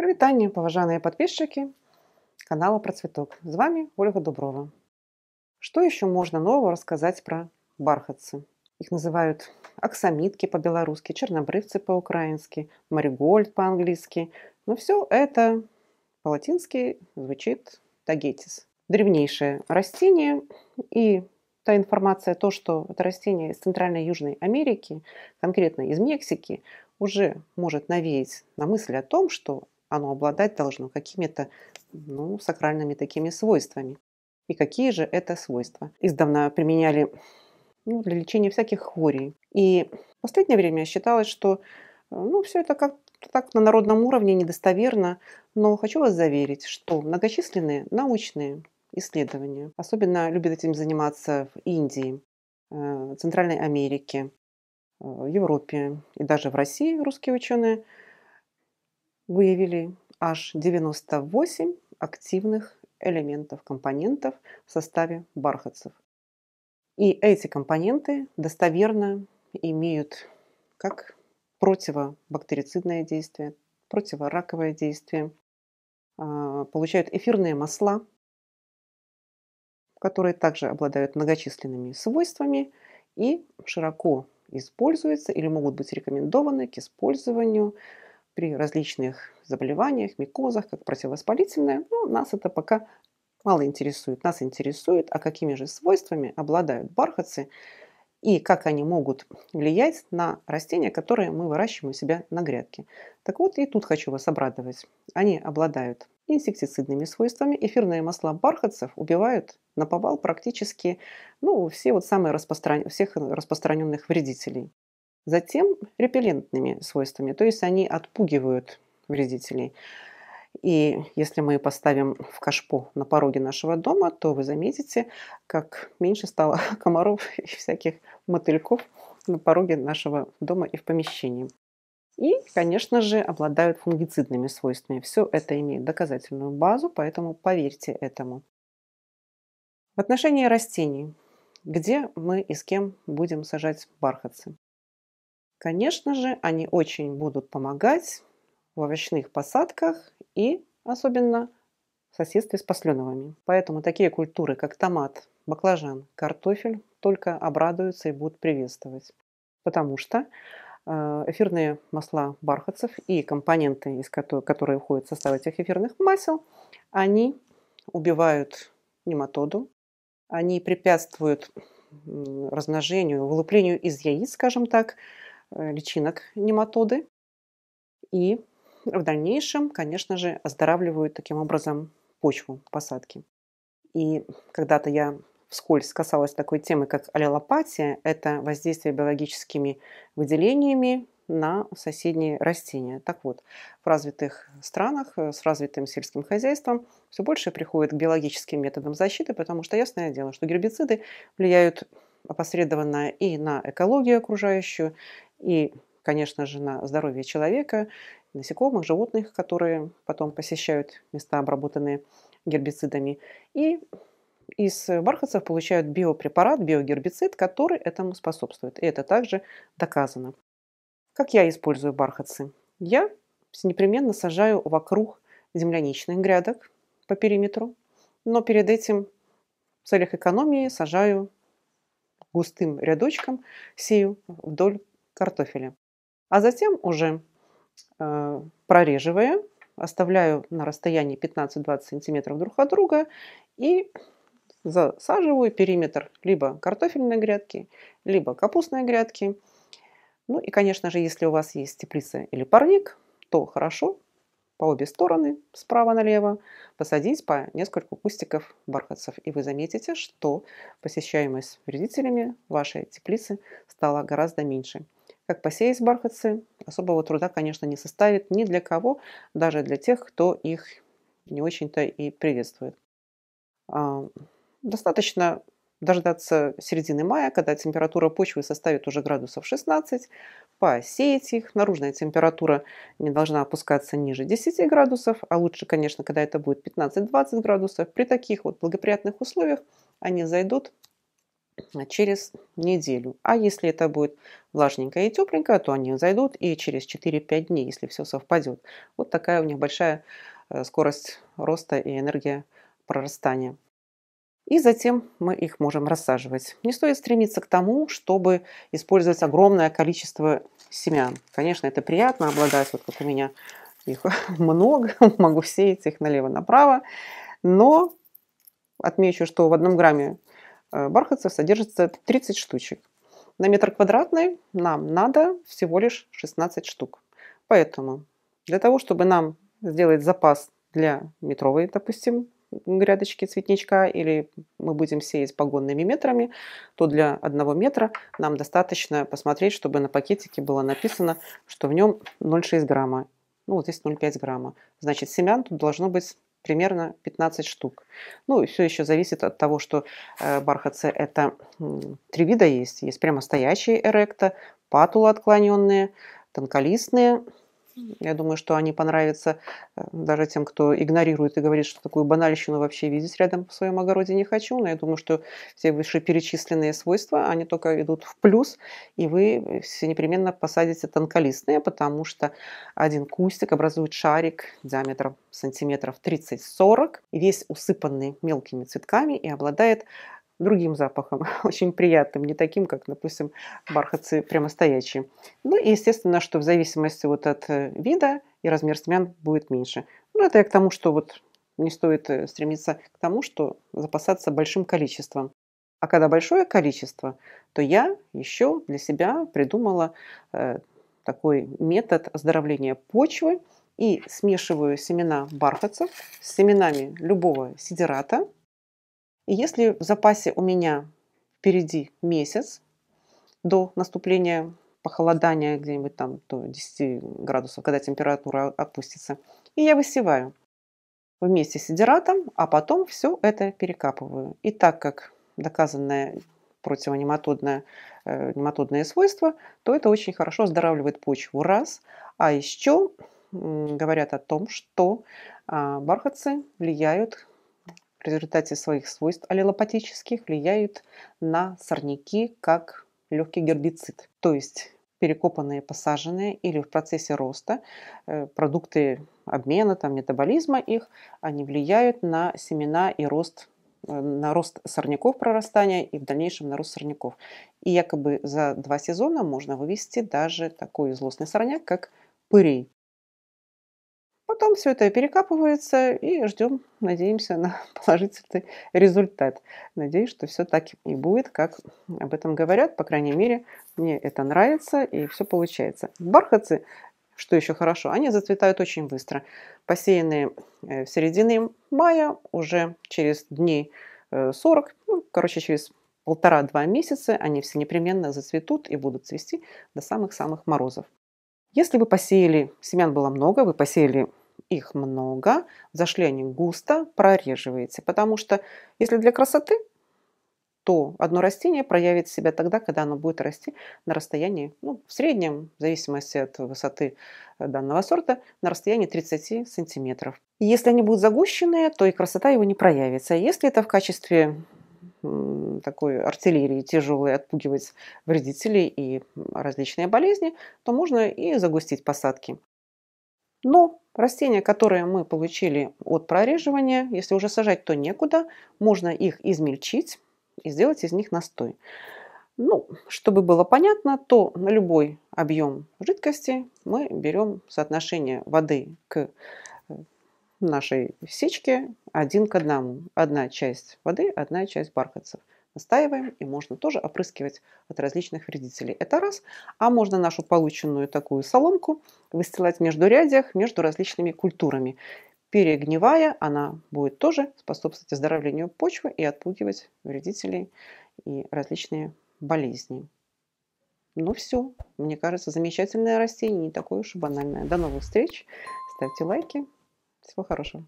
Прывітанне поважанные подписчики канала Процветок. С вами Ольга Дуброва. Что еще можно нового рассказать про бархатцы? Их называют аксамитки по-белорусски, чернобрывцы по-украински, маригольд по-английски. Но ну, все это по-латински звучит тагетис. Древнейшее растение и та информация, то, что это растение из Центральной Южной Америки, конкретно из Мексики, уже может навеять на мысль о том, что оно обладать должно какими-то ну, сакральными такими свойствами. И какие же это свойства? Издавна применяли ну, для лечения всяких хворей. И в последнее время считалось, что ну, все это как так на народном уровне недостоверно, но хочу вас заверить, что многочисленные научные исследования, особенно любят этим заниматься в Индии, э, Центральной Америке, э, Европе и даже в России русские ученые – выявили аж 98 активных элементов, компонентов в составе бархатцев. И эти компоненты достоверно имеют как противобактерицидное действие, противораковое действие, а, получают эфирные масла, которые также обладают многочисленными свойствами и широко используются или могут быть рекомендованы к использованию при различных заболеваниях, микозах, как противовоспалительное, но ну, нас это пока мало интересует. Нас интересует, а какими же свойствами обладают бархатцы и как они могут влиять на растения, которые мы выращиваем у себя на грядке. Так вот, и тут хочу вас обрадовать. Они обладают инсектицидными свойствами. Эфирные масла бархатцев убивают на наповал практически ну, все вот самые распростран... всех распространенных вредителей. Затем репеллентными свойствами, то есть они отпугивают вредителей. И если мы поставим в кашпо на пороге нашего дома, то вы заметите, как меньше стало комаров и всяких мотыльков на пороге нашего дома и в помещении. И, конечно же, обладают фунгицидными свойствами. Все это имеет доказательную базу, поэтому поверьте этому. В отношении растений. Где мы и с кем будем сажать бархатцы? Конечно же, они очень будут помогать в овощных посадках и особенно в соседстве с посленовыми. Поэтому такие культуры, как томат, баклажан, картофель, только обрадуются и будут приветствовать. Потому что э, эфирные масла бархатцев и компоненты, из которых, которые входят в состав этих эфирных масел, они убивают нематоду, они препятствуют размножению, вылуплению из яиц, скажем так, Э, личинок нематоды и в дальнейшем, конечно же, оздоравливают таким образом почву посадки. И когда-то я вскользь касалась такой темы, как аллелопатия. Это воздействие биологическими выделениями на соседние растения. Так вот, в развитых странах э, с развитым сельским хозяйством все больше приходит к биологическим методам защиты, потому что ясное дело, что гербициды влияют опосредованно и на экологию окружающую, и, конечно же, на здоровье человека, насекомых, животных, которые потом посещают места, обработанные гербицидами. И из бархатцев получают биопрепарат, биогербицид, который этому способствует. И это также доказано. Как я использую бархатцы? Я непременно сажаю вокруг земляничных грядок по периметру, но перед этим в целях экономии сажаю густым рядочком, сею вдоль картофеля. А затем уже э, прореживая, оставляю на расстоянии 15-20 см друг от друга и засаживаю периметр либо картофельной грядки, либо капустной грядки. Ну и, конечно же, если у вас есть теплица или парник, то хорошо по обе стороны, справа налево, посадить по несколько кустиков бархатцев. И вы заметите, что посещаемость вредителями вашей теплицы стала гораздо меньше. Как посеять бархатцы особого труда, конечно, не составит ни для кого, даже для тех, кто их не очень-то и приветствует. А, достаточно дождаться середины мая, когда температура почвы составит уже градусов 16, посеять их. Наружная температура не должна опускаться ниже 10 градусов, а лучше, конечно, когда это будет 15-20 градусов. При таких вот благоприятных условиях они зайдут а, через неделю. А если это будет влажненько и тепленькое, то они зайдут и через 4-5 дней, если все совпадет. Вот такая у них большая э, скорость роста и энергия прорастания. И затем мы их можем рассаживать. Не стоит стремиться к тому, чтобы использовать огромное количество семян. Конечно, это приятно обладать, вот как у меня их много, могу сеять их налево-направо, но отмечу, что в одном грамме Э, бархатцев содержится 30 штучек. На метр квадратный нам надо всего лишь 16 штук. Поэтому для того, чтобы нам сделать запас для метровой, допустим, грядочки цветничка или мы будем сеять погонными метрами, то для одного метра нам достаточно посмотреть, чтобы на пакетике было написано, что в нем 0,6 грамма. Ну, вот здесь 0,5 грамма. Значит, семян тут должно быть примерно 15 штук. Ну, все еще зависит от того, что э, бархатцы это три вида есть. Есть прямостоящие эректа, патула отклоненные, тонколистные я думаю, что они понравятся э, даже тем, кто игнорирует и говорит, что такую банальщину вообще видеть рядом в своем огороде не хочу. Но я думаю, что все вышеперечисленные свойства, они только идут в плюс, и вы все непременно посадите тонколистные, потому что один кустик образует шарик диаметром сантиметров 30-40, весь усыпанный мелкими цветками и обладает другим запахом, очень приятным, не таким, как, допустим, бархатцы прямостоячие. Ну и, естественно, что в зависимости вот от э, вида и размер семян будет меньше. Ну, это я к тому, что вот не стоит э, стремиться к тому, что запасаться большим количеством. А когда большое количество, то я еще для себя придумала э, такой метод оздоровления почвы и смешиваю семена бархатцев с семенами любого сидерата – и если в запасе у меня впереди месяц до наступления похолодания где-нибудь там до 10 градусов, когда температура опустится, и я высеваю вместе с сидератом, а потом все это перекапываю. И так как доказанное противонематодное э, нематодные свойства, то это очень хорошо оздоравливает почву. Раз. А еще говорят о том, что э, бархатцы влияют в результате своих свойств аллелопатических влияют на сорняки как легкий гербицид. То есть перекопанные, посаженные или в процессе роста э, продукты обмена, там, метаболизма их, они влияют на семена и рост э, на рост сорняков прорастания и в дальнейшем на рост сорняков. И якобы за два сезона можно вывести даже такой злостный сорняк, как пырей потом все это перекапывается и ждем, надеемся на положительный результат. Надеюсь, что все так и будет, как об этом говорят. По крайней мере, мне это нравится и все получается. Бархатцы, что еще хорошо, они зацветают очень быстро. Посеянные э, в середине мая, уже через дней 40, э, ну, короче, через полтора-два месяца они все непременно зацветут и будут цвести до самых-самых морозов. Если вы посеяли, семян было много, вы посеяли их много, зашли они густо, прореживаете. Потому что если для красоты, то одно растение проявит себя тогда, когда оно будет расти на расстоянии, ну, в среднем, в зависимости от высоты э, данного сорта, на расстоянии 30 сантиметров. И если они будут загущенные, то и красота его не проявится. Если это в качестве такой артиллерии тяжелой отпугивать вредителей и различные болезни, то можно и загустить посадки. Но растения, которые мы получили от прореживания, если уже сажать, то некуда. Можно их измельчить и сделать из них настой. Ну, чтобы было понятно, то на любой объем жидкости мы берем соотношение воды к э, нашей сечке один к одному. Одна часть воды, одна часть бархатцев настаиваем, и можно тоже опрыскивать от различных вредителей. Это раз. А можно нашу полученную такую соломку выстилать между рядях, между различными культурами. Перегнивая, она будет тоже способствовать оздоровлению почвы и отпугивать вредителей и различные болезни. Ну все, мне кажется, замечательное растение, не такое уж и банальное. До новых встреч, ставьте лайки, всего хорошего.